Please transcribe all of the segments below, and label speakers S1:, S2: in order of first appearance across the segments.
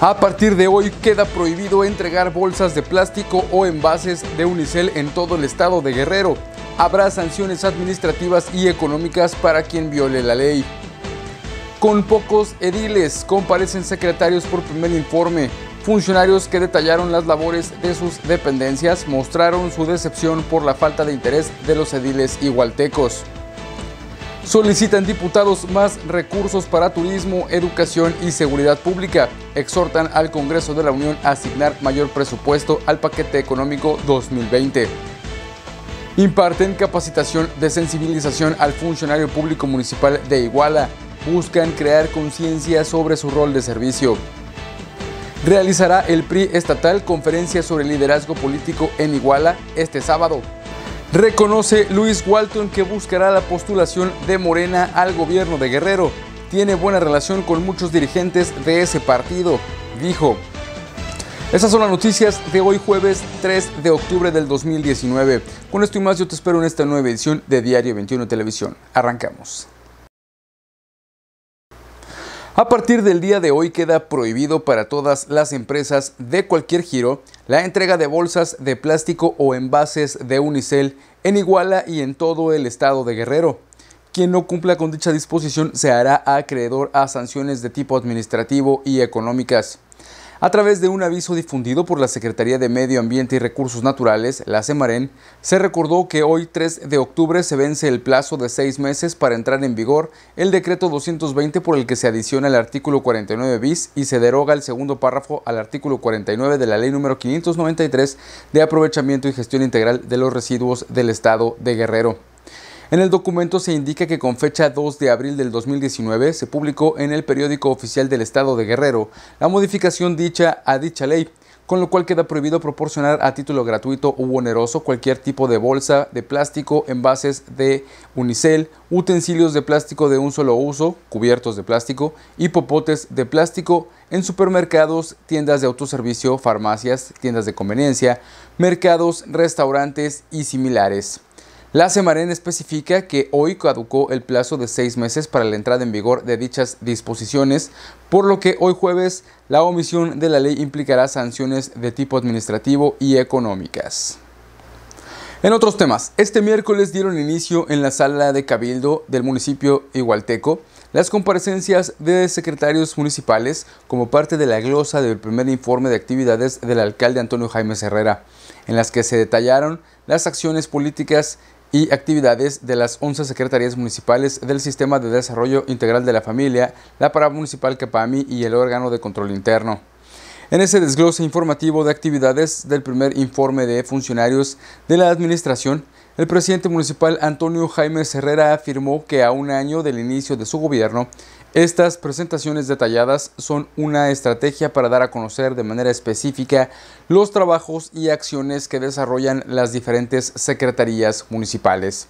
S1: A partir de hoy queda prohibido entregar bolsas de plástico o envases de unicel en todo el estado de Guerrero. Habrá sanciones administrativas y económicas para quien viole la ley. Con pocos ediles comparecen secretarios por primer informe. Funcionarios que detallaron las labores de sus dependencias mostraron su decepción por la falta de interés de los ediles igualtecos. Solicitan diputados más recursos para turismo, educación y seguridad pública. Exhortan al Congreso de la Unión a asignar mayor presupuesto al paquete económico 2020. Imparten capacitación de sensibilización al funcionario público municipal de Iguala. Buscan crear conciencia sobre su rol de servicio. Realizará el PRI estatal conferencia sobre liderazgo político en Iguala este sábado. Reconoce Luis Walton que buscará la postulación de Morena al gobierno de Guerrero. Tiene buena relación con muchos dirigentes de ese partido, dijo. Esas son las noticias de hoy jueves 3 de octubre del 2019. Con esto y más yo te espero en esta nueva edición de Diario 21 Televisión. Arrancamos. A partir del día de hoy queda prohibido para todas las empresas de cualquier giro la entrega de bolsas de plástico o envases de unicel en Iguala y en todo el estado de Guerrero. Quien no cumpla con dicha disposición se hará acreedor a sanciones de tipo administrativo y económicas. A través de un aviso difundido por la Secretaría de Medio Ambiente y Recursos Naturales, la CEMAREN, se recordó que hoy 3 de octubre se vence el plazo de seis meses para entrar en vigor el decreto 220 por el que se adiciona el artículo 49 bis y se deroga el segundo párrafo al artículo 49 de la ley número 593 de aprovechamiento y gestión integral de los residuos del Estado de Guerrero. En el documento se indica que con fecha 2 de abril del 2019 se publicó en el periódico oficial del Estado de Guerrero la modificación dicha a dicha ley, con lo cual queda prohibido proporcionar a título gratuito u oneroso cualquier tipo de bolsa de plástico, envases de unicel, utensilios de plástico de un solo uso, cubiertos de plástico y popotes de plástico en supermercados, tiendas de autoservicio, farmacias, tiendas de conveniencia, mercados, restaurantes y similares. La Semarén especifica que hoy caducó el plazo de seis meses para la entrada en vigor de dichas disposiciones, por lo que hoy jueves la omisión de la ley implicará sanciones de tipo administrativo y económicas. En otros temas, este miércoles dieron inicio en la sala de cabildo del municipio igualteco las comparecencias de secretarios municipales como parte de la glosa del primer informe de actividades del alcalde Antonio Jaime Herrera, en las que se detallaron las acciones políticas y actividades de las 11 secretarías municipales del Sistema de Desarrollo Integral de la Familia, la Parada Municipal Capami y el órgano de control interno. En ese desglose informativo de actividades del primer informe de funcionarios de la Administración, el presidente municipal Antonio Jaime Herrera afirmó que a un año del inicio de su gobierno, estas presentaciones detalladas son una estrategia para dar a conocer de manera específica los trabajos y acciones que desarrollan las diferentes secretarías municipales.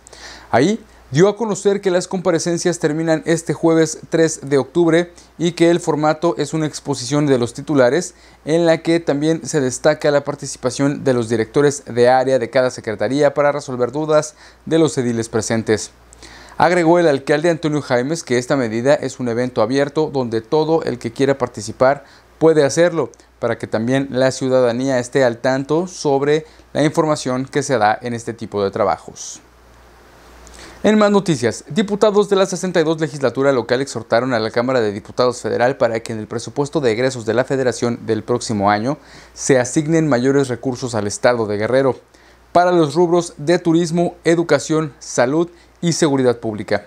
S1: Ahí dio a conocer que las comparecencias terminan este jueves 3 de octubre y que el formato es una exposición de los titulares en la que también se destaca la participación de los directores de área de cada secretaría para resolver dudas de los ediles presentes. Agregó el alcalde Antonio Jaimes que esta medida es un evento abierto donde todo el que quiera participar puede hacerlo para que también la ciudadanía esté al tanto sobre la información que se da en este tipo de trabajos. En más noticias, diputados de la 62 legislatura local exhortaron a la Cámara de Diputados Federal para que en el presupuesto de egresos de la Federación del próximo año se asignen mayores recursos al Estado de Guerrero para los rubros de turismo, educación, salud y y Seguridad Pública.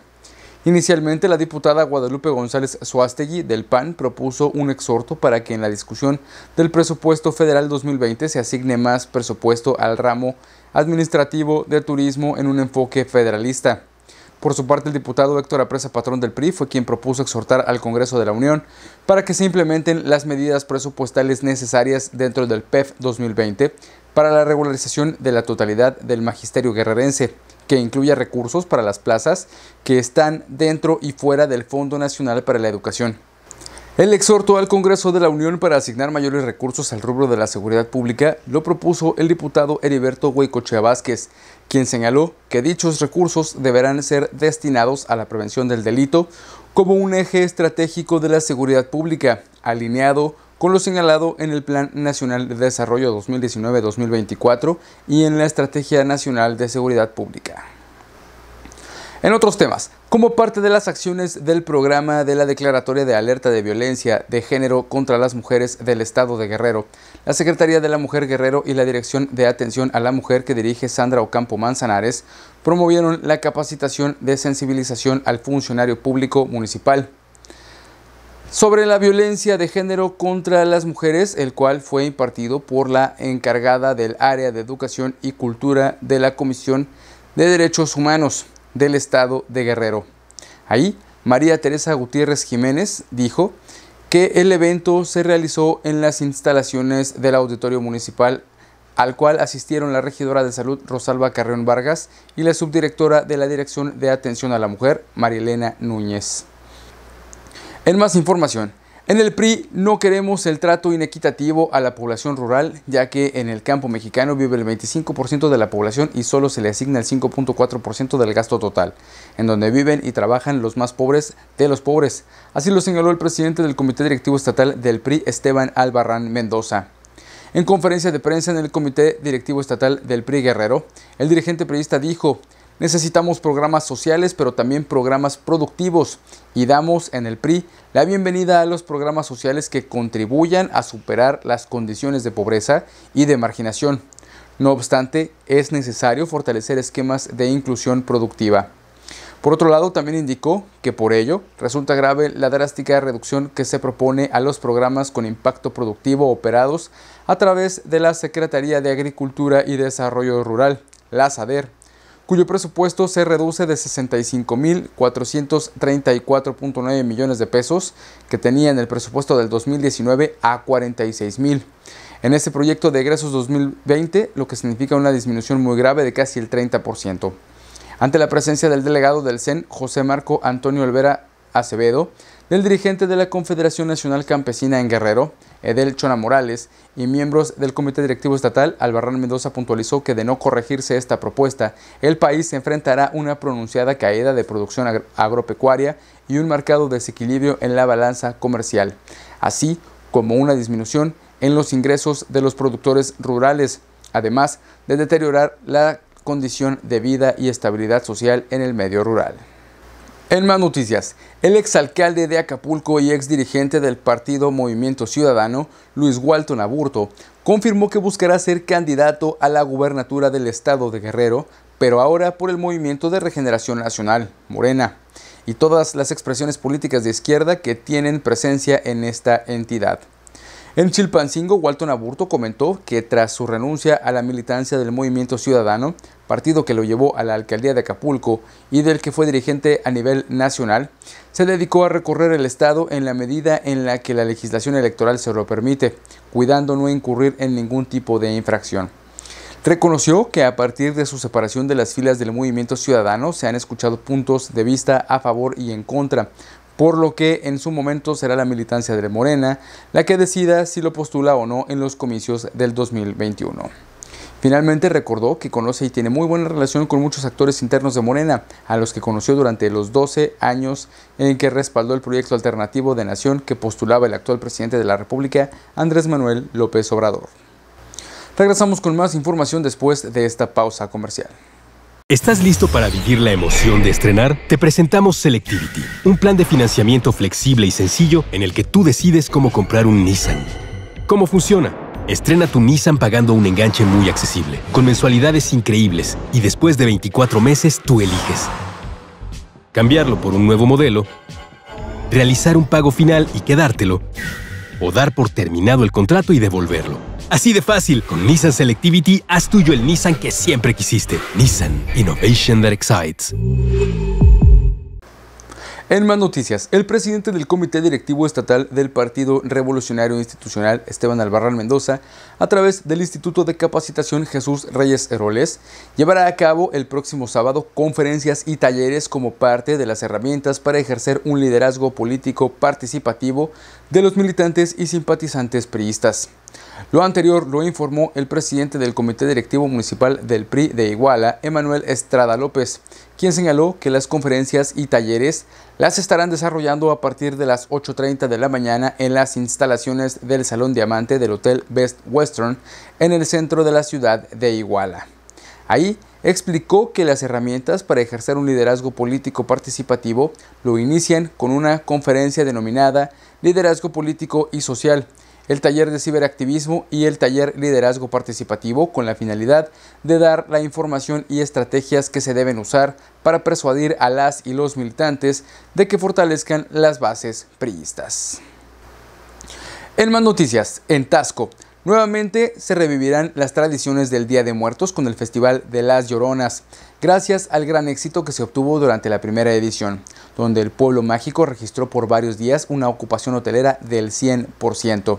S1: Inicialmente, la diputada Guadalupe González Suástegui del PAN propuso un exhorto para que en la discusión del presupuesto federal 2020 se asigne más presupuesto al ramo administrativo de turismo en un enfoque federalista. Por su parte, el diputado Héctor Apresa Patrón del PRI fue quien propuso exhortar al Congreso de la Unión para que se implementen las medidas presupuestales necesarias dentro del PEF 2020 para la regularización de la totalidad del magisterio guerrerense que incluya recursos para las plazas que están dentro y fuera del Fondo Nacional para la Educación. El exhorto al Congreso de la Unión para asignar mayores recursos al rubro de la seguridad pública lo propuso el diputado Heriberto Huecochea Vázquez, quien señaló que dichos recursos deberán ser destinados a la prevención del delito como un eje estratégico de la seguridad pública, alineado con lo señalado en el Plan Nacional de Desarrollo 2019-2024 y en la Estrategia Nacional de Seguridad Pública. En otros temas, como parte de las acciones del programa de la Declaratoria de Alerta de Violencia de Género contra las Mujeres del Estado de Guerrero, la Secretaría de la Mujer Guerrero y la Dirección de Atención a la Mujer que dirige Sandra Ocampo Manzanares promovieron la capacitación de sensibilización al funcionario público municipal sobre la violencia de género contra las mujeres, el cual fue impartido por la encargada del área de educación y cultura de la Comisión de Derechos Humanos del Estado de Guerrero. Ahí, María Teresa Gutiérrez Jiménez dijo que el evento se realizó en las instalaciones del Auditorio Municipal al cual asistieron la regidora de salud Rosalba Carreón Vargas y la subdirectora de la Dirección de Atención a la Mujer, Marielena Núñez. En más información, en el PRI no queremos el trato inequitativo a la población rural, ya que en el campo mexicano vive el 25% de la población y solo se le asigna el 5.4% del gasto total, en donde viven y trabajan los más pobres de los pobres. Así lo señaló el presidente del Comité Directivo Estatal del PRI, Esteban Albarrán Mendoza. En conferencia de prensa en el Comité Directivo Estatal del PRI Guerrero, el dirigente priista dijo, Necesitamos programas sociales, pero también programas productivos y damos en el PRI la bienvenida a los programas sociales que contribuyan a superar las condiciones de pobreza y de marginación. No obstante, es necesario fortalecer esquemas de inclusión productiva. Por otro lado, también indicó que por ello resulta grave la drástica reducción que se propone a los programas con impacto productivo operados a través de la Secretaría de Agricultura y Desarrollo Rural, la SADER, cuyo presupuesto se reduce de 65.434.9 millones de pesos que tenía en el presupuesto del 2019 a 46.000. En este proyecto de egresos 2020, lo que significa una disminución muy grave de casi el 30%. Ante la presencia del delegado del CEN, José Marco Antonio Olvera Acevedo, del dirigente de la Confederación Nacional Campesina en Guerrero, Edel Chona Morales, y miembros del Comité Directivo Estatal, Albarrán Mendoza puntualizó que de no corregirse esta propuesta, el país se enfrentará a una pronunciada caída de producción agropecuaria y un marcado desequilibrio en la balanza comercial, así como una disminución en los ingresos de los productores rurales, además de deteriorar la condición de vida y estabilidad social en el medio rural. En más noticias, el exalcalde de Acapulco y exdirigente del partido Movimiento Ciudadano, Luis Walton Aburto, confirmó que buscará ser candidato a la gubernatura del estado de Guerrero, pero ahora por el Movimiento de Regeneración Nacional, Morena, y todas las expresiones políticas de izquierda que tienen presencia en esta entidad. En Chilpancingo, Walton Aburto comentó que tras su renuncia a la militancia del Movimiento Ciudadano, partido que lo llevó a la alcaldía de Acapulco y del que fue dirigente a nivel nacional, se dedicó a recorrer el Estado en la medida en la que la legislación electoral se lo permite, cuidando no incurrir en ningún tipo de infracción. Reconoció que a partir de su separación de las filas del movimiento ciudadano se han escuchado puntos de vista a favor y en contra, por lo que en su momento será la militancia de Morena la que decida si lo postula o no en los comicios del 2021. Finalmente recordó que conoce y tiene muy buena relación con muchos actores internos de Morena, a los que conoció durante los 12 años en que respaldó el proyecto alternativo de nación que postulaba el actual presidente de la República, Andrés Manuel López Obrador. Regresamos con más información después de esta pausa comercial. ¿Estás listo para vivir la emoción de estrenar? Te presentamos Selectivity, un plan de financiamiento flexible y sencillo en el que tú decides cómo comprar un Nissan. ¿Cómo funciona? Estrena tu Nissan pagando un enganche muy accesible, con mensualidades increíbles y después de 24 meses tú eliges. Cambiarlo por un nuevo modelo, realizar un pago final y quedártelo, o dar por terminado el contrato y devolverlo. Así de fácil, con Nissan Selectivity haz tuyo el Nissan que siempre quisiste. Nissan Innovation that excites. En más noticias, el presidente del Comité Directivo Estatal del Partido Revolucionario Institucional, Esteban Albarrán Mendoza, a través del Instituto de Capacitación Jesús Reyes Heroles, llevará a cabo el próximo sábado conferencias y talleres como parte de las herramientas para ejercer un liderazgo político participativo de los militantes y simpatizantes priistas. Lo anterior lo informó el presidente del Comité Directivo Municipal del PRI de Iguala, Emanuel Estrada López, quien señaló que las conferencias y talleres las estarán desarrollando a partir de las 8.30 de la mañana en las instalaciones del Salón Diamante del Hotel Best Western en el centro de la ciudad de Iguala. Ahí explicó que las herramientas para ejercer un liderazgo político participativo lo inician con una conferencia denominada Liderazgo Político y Social, el taller de ciberactivismo y el taller Liderazgo Participativo con la finalidad de dar la información y estrategias que se deben usar para persuadir a las y los militantes de que fortalezcan las bases priistas. En más noticias, en Tasco, Nuevamente se revivirán las tradiciones del Día de Muertos con el Festival de las Lloronas, gracias al gran éxito que se obtuvo durante la primera edición, donde el pueblo mágico registró por varios días una ocupación hotelera del 100%.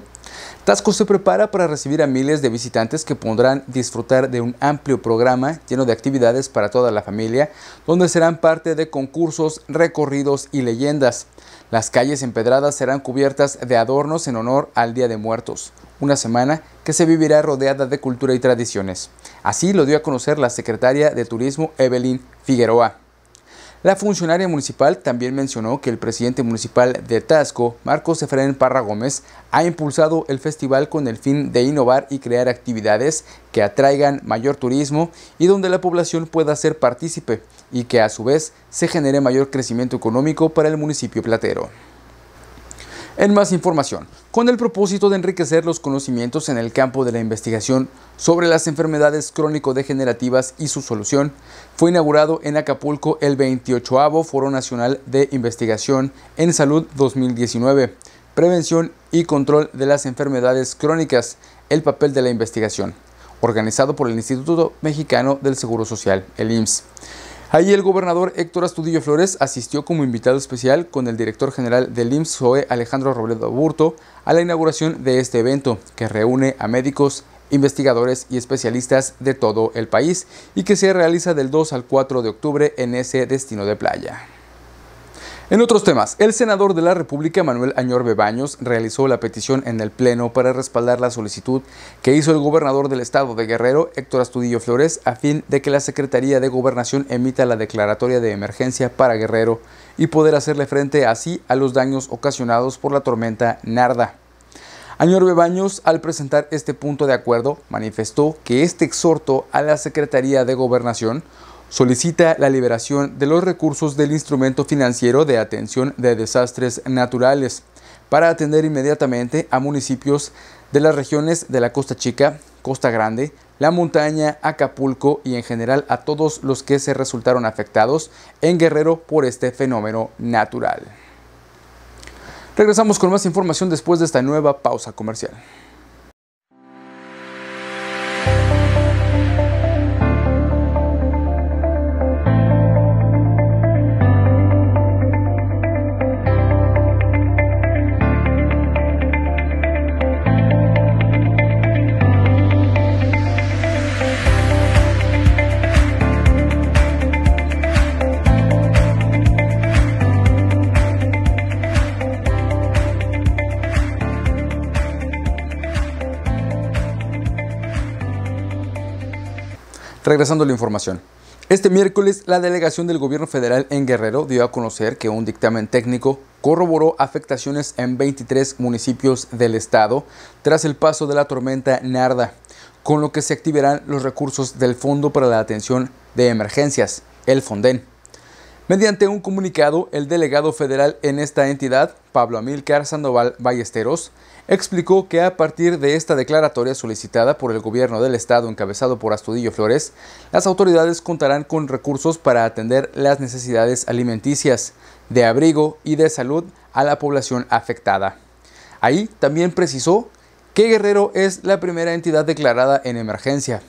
S1: Tasco se prepara para recibir a miles de visitantes que podrán disfrutar de un amplio programa lleno de actividades para toda la familia, donde serán parte de concursos, recorridos y leyendas. Las calles empedradas serán cubiertas de adornos en honor al Día de Muertos una semana que se vivirá rodeada de cultura y tradiciones. Así lo dio a conocer la secretaria de Turismo Evelyn Figueroa. La funcionaria municipal también mencionó que el presidente municipal de Tasco, Marcos Efraín Parra Gómez, ha impulsado el festival con el fin de innovar y crear actividades que atraigan mayor turismo y donde la población pueda ser partícipe y que a su vez se genere mayor crecimiento económico para el municipio platero. En más información, con el propósito de enriquecer los conocimientos en el campo de la investigación sobre las enfermedades crónico-degenerativas y su solución, fue inaugurado en Acapulco el 28 Foro Nacional de Investigación en Salud 2019, Prevención y Control de las Enfermedades Crónicas, el papel de la investigación, organizado por el Instituto Mexicano del Seguro Social, el IMSS. Allí el gobernador Héctor Astudillo Flores asistió como invitado especial con el director general del IMSSOE, Alejandro Robledo Burto, a la inauguración de este evento que reúne a médicos, investigadores y especialistas de todo el país y que se realiza del 2 al 4 de octubre en ese destino de playa. En otros temas, el senador de la República Manuel Añor Bebaños, realizó la petición en el Pleno para respaldar la solicitud que hizo el gobernador del estado de Guerrero, Héctor Astudillo Flores, a fin de que la Secretaría de Gobernación emita la declaratoria de emergencia para Guerrero y poder hacerle frente así a los daños ocasionados por la tormenta Narda. Añor Baños, al presentar este punto de acuerdo, manifestó que este exhorto a la Secretaría de Gobernación solicita la liberación de los recursos del instrumento financiero de atención de desastres naturales para atender inmediatamente a municipios de las regiones de la Costa Chica, Costa Grande, La Montaña, Acapulco y en general a todos los que se resultaron afectados en Guerrero por este fenómeno natural. Regresamos con más información después de esta nueva pausa comercial. Regresando a la información. Este miércoles, la delegación del gobierno federal en Guerrero dio a conocer que un dictamen técnico corroboró afectaciones en 23 municipios del estado tras el paso de la tormenta Narda, con lo que se activarán los recursos del Fondo para la Atención de Emergencias, el FONDEN. Mediante un comunicado, el delegado federal en esta entidad, Pablo Amílcar Sandoval Ballesteros, explicó que a partir de esta declaratoria solicitada por el gobierno del estado encabezado por Astudillo Flores, las autoridades contarán con recursos para atender las necesidades alimenticias, de abrigo y de salud a la población afectada. Ahí también precisó que Guerrero es la primera entidad declarada en emergencia.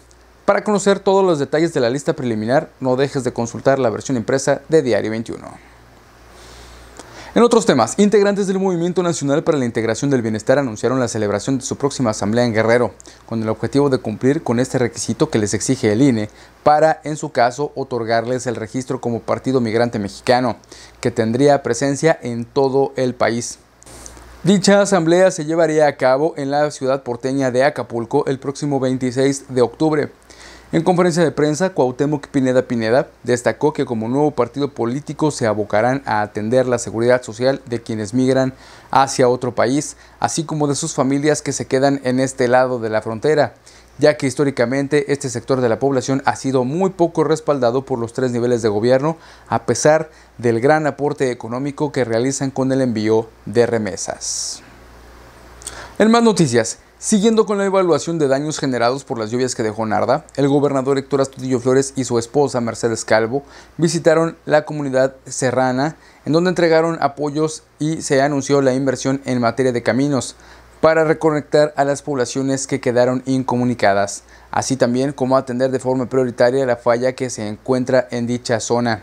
S1: Para conocer todos los detalles de la lista preliminar, no dejes de consultar la versión impresa de Diario 21. En otros temas, integrantes del Movimiento Nacional para la Integración del Bienestar anunciaron la celebración de su próxima asamblea en Guerrero, con el objetivo de cumplir con este requisito que les exige el INE para, en su caso, otorgarles el registro como Partido Migrante Mexicano, que tendría presencia en todo el país. Dicha asamblea se llevaría a cabo en la ciudad porteña de Acapulco el próximo 26 de octubre. En conferencia de prensa, Cuauhtémoc Pineda Pineda destacó que como nuevo partido político se abocarán a atender la seguridad social de quienes migran hacia otro país, así como de sus familias que se quedan en este lado de la frontera, ya que históricamente este sector de la población ha sido muy poco respaldado por los tres niveles de gobierno, a pesar del gran aporte económico que realizan con el envío de remesas. En más noticias, Siguiendo con la evaluación de daños generados por las lluvias que dejó Narda, el gobernador Héctor Astudillo Flores y su esposa Mercedes Calvo visitaron la comunidad serrana, en donde entregaron apoyos y se anunció la inversión en materia de caminos para reconectar a las poblaciones que quedaron incomunicadas, así también como atender de forma prioritaria la falla que se encuentra en dicha zona.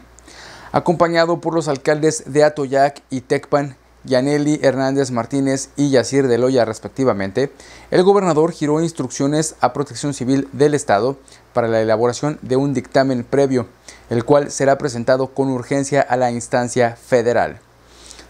S1: Acompañado por los alcaldes de Atoyac y Tecpan, Yaneli Hernández Martínez y Yacir Deloya respectivamente, el gobernador giró instrucciones a Protección Civil del Estado para la elaboración de un dictamen previo, el cual será presentado con urgencia a la instancia federal.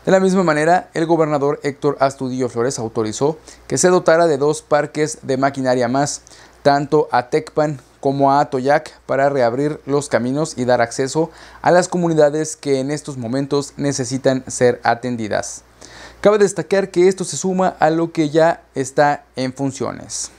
S1: De la misma manera, el gobernador Héctor Astudillo Flores autorizó que se dotara de dos parques de maquinaria más, tanto a Tecpan como a Atoyac para reabrir los caminos y dar acceso a las comunidades que en estos momentos necesitan ser atendidas. Cabe destacar que esto se suma a lo que ya está en funciones.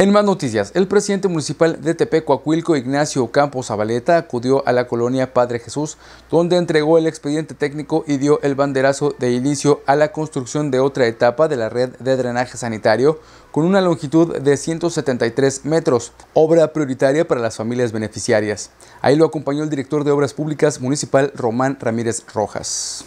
S1: En más noticias, el presidente municipal de Tepecuacuilco, Ignacio Campos Zabaleta, acudió a la colonia Padre Jesús, donde entregó el expediente técnico y dio el banderazo de inicio a la construcción de otra etapa de la red de drenaje sanitario con una longitud de 173 metros, obra prioritaria para las familias beneficiarias. Ahí lo acompañó el director de Obras Públicas Municipal, Román Ramírez Rojas.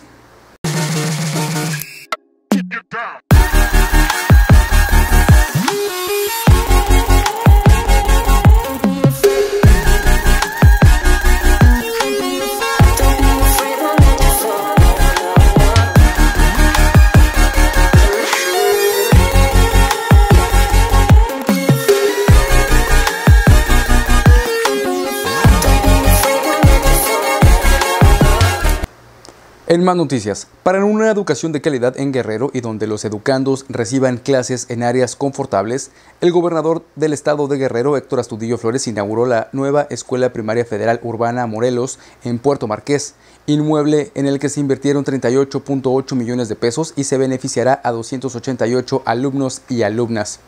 S1: En más noticias, para una educación de calidad en Guerrero y donde los educandos reciban clases en áreas confortables, el gobernador del estado de Guerrero, Héctor Astudillo Flores, inauguró la nueva Escuela Primaria Federal Urbana Morelos en Puerto Marqués, inmueble en el que se invirtieron 38.8 millones de pesos y se beneficiará a 288 alumnos y alumnas.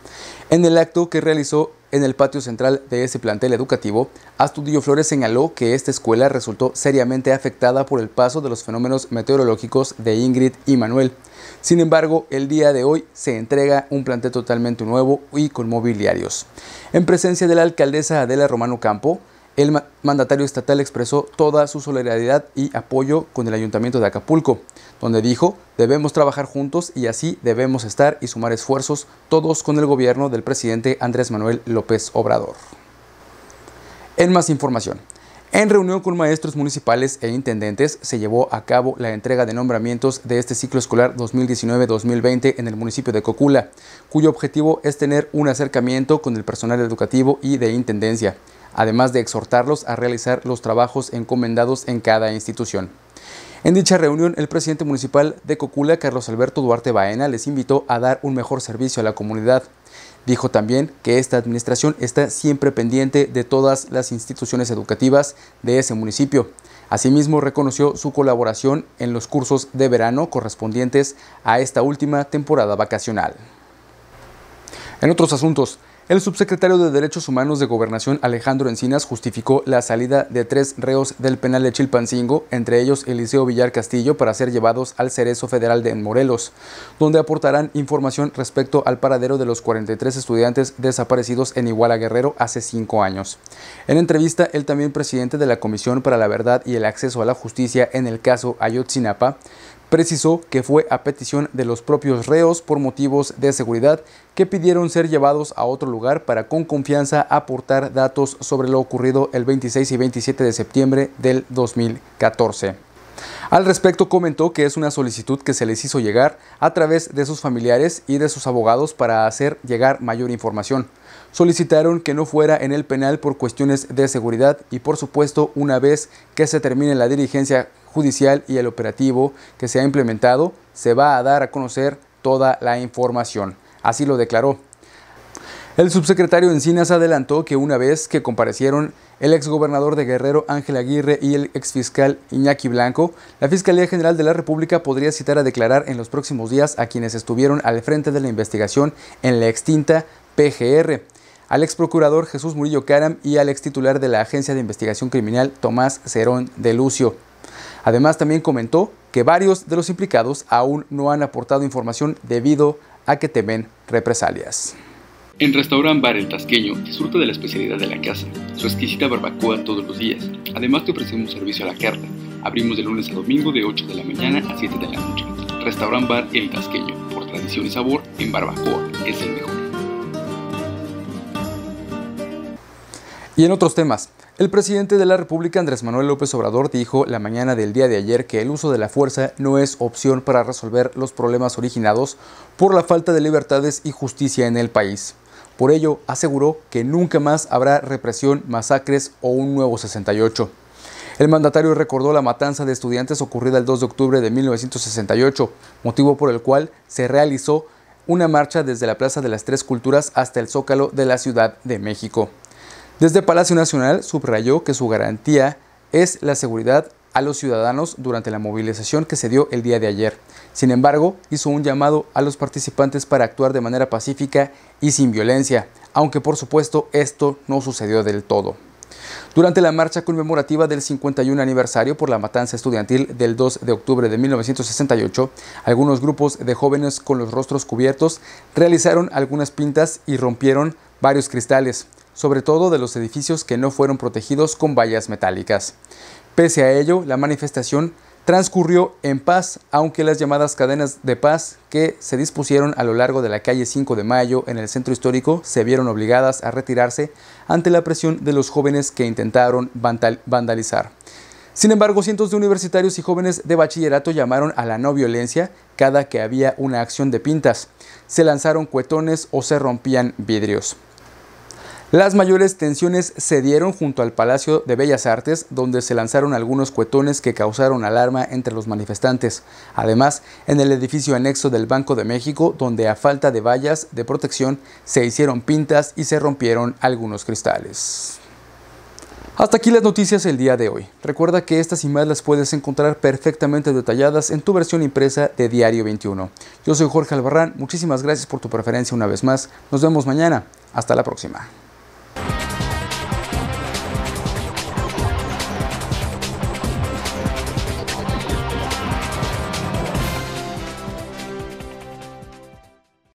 S1: En el acto que realizó en el patio central de ese plantel educativo, Astudillo Flores señaló que esta escuela resultó seriamente afectada por el paso de los fenómenos meteorológicos de Ingrid y Manuel. Sin embargo, el día de hoy se entrega un plantel totalmente nuevo y con mobiliarios. En presencia de la alcaldesa Adela Romano Campo, el mandatario estatal expresó toda su solidaridad y apoyo con el ayuntamiento de Acapulco, donde dijo, debemos trabajar juntos y así debemos estar y sumar esfuerzos todos con el gobierno del presidente Andrés Manuel López Obrador. En más información, en reunión con maestros municipales e intendentes se llevó a cabo la entrega de nombramientos de este ciclo escolar 2019-2020 en el municipio de Cocula, cuyo objetivo es tener un acercamiento con el personal educativo y de intendencia además de exhortarlos a realizar los trabajos encomendados en cada institución. En dicha reunión, el presidente municipal de Cocula, Carlos Alberto Duarte Baena, les invitó a dar un mejor servicio a la comunidad. Dijo también que esta administración está siempre pendiente de todas las instituciones educativas de ese municipio. Asimismo, reconoció su colaboración en los cursos de verano correspondientes a esta última temporada vacacional. En otros asuntos, el subsecretario de Derechos Humanos de Gobernación Alejandro Encinas justificó la salida de tres reos del penal de Chilpancingo, entre ellos Eliseo Villar Castillo, para ser llevados al Cerezo Federal de Morelos, donde aportarán información respecto al paradero de los 43 estudiantes desaparecidos en Iguala Guerrero hace cinco años. En entrevista, el también presidente de la Comisión para la Verdad y el Acceso a la Justicia en el caso Ayotzinapa Precisó que fue a petición de los propios reos por motivos de seguridad que pidieron ser llevados a otro lugar para con confianza aportar datos sobre lo ocurrido el 26 y 27 de septiembre del 2014. Al respecto comentó que es una solicitud que se les hizo llegar a través de sus familiares y de sus abogados para hacer llegar mayor información. Solicitaron que no fuera en el penal por cuestiones de seguridad y por supuesto una vez que se termine la dirigencia judicial y el operativo que se ha implementado, se va a dar a conocer toda la información. Así lo declaró. El subsecretario Encinas adelantó que una vez que comparecieron el exgobernador de Guerrero Ángel Aguirre y el exfiscal Iñaki Blanco, la Fiscalía General de la República podría citar a declarar en los próximos días a quienes estuvieron al frente de la investigación en la extinta PGR, al exprocurador Jesús Murillo Caram y al extitular de la Agencia de Investigación Criminal Tomás Cerón de Lucio. Además, también comentó que varios de los implicados aún no han aportado información debido a que temen represalias. En Restaurant Bar El Tasqueño disfruta de la especialidad de la casa, su exquisita barbacoa todos los días. Además te ofrecemos servicio a la carta. Abrimos de lunes a domingo de 8 de la mañana a 7 de la noche. Restaurant Bar El Tasqueño, por tradición y sabor en barbacoa, es el mejor. Y en otros temas, el presidente de la República, Andrés Manuel López Obrador, dijo la mañana del día de ayer que el uso de la fuerza no es opción para resolver los problemas originados por la falta de libertades y justicia en el país. Por ello, aseguró que nunca más habrá represión, masacres o un nuevo 68. El mandatario recordó la matanza de estudiantes ocurrida el 2 de octubre de 1968, motivo por el cual se realizó una marcha desde la Plaza de las Tres Culturas hasta el Zócalo de la Ciudad de México. Desde Palacio Nacional subrayó que su garantía es la seguridad a los ciudadanos durante la movilización que se dio el día de ayer. Sin embargo, hizo un llamado a los participantes para actuar de manera pacífica y sin violencia, aunque por supuesto esto no sucedió del todo. Durante la marcha conmemorativa del 51 aniversario por la matanza estudiantil del 2 de octubre de 1968, algunos grupos de jóvenes con los rostros cubiertos realizaron algunas pintas y rompieron varios cristales sobre todo de los edificios que no fueron protegidos con vallas metálicas. Pese a ello, la manifestación transcurrió en paz, aunque las llamadas cadenas de paz que se dispusieron a lo largo de la calle 5 de Mayo en el centro histórico se vieron obligadas a retirarse ante la presión de los jóvenes que intentaron vandalizar. Sin embargo, cientos de universitarios y jóvenes de bachillerato llamaron a la no violencia cada que había una acción de pintas. Se lanzaron cuetones o se rompían vidrios. Las mayores tensiones se dieron junto al Palacio de Bellas Artes, donde se lanzaron algunos cuetones que causaron alarma entre los manifestantes. Además, en el edificio anexo del Banco de México, donde a falta de vallas de protección se hicieron pintas y se rompieron algunos cristales. Hasta aquí las noticias el día de hoy. Recuerda que estas imágenes las puedes encontrar perfectamente detalladas en tu versión impresa de Diario 21. Yo soy Jorge Albarrán, muchísimas gracias por tu preferencia una vez más. Nos vemos mañana. Hasta la próxima.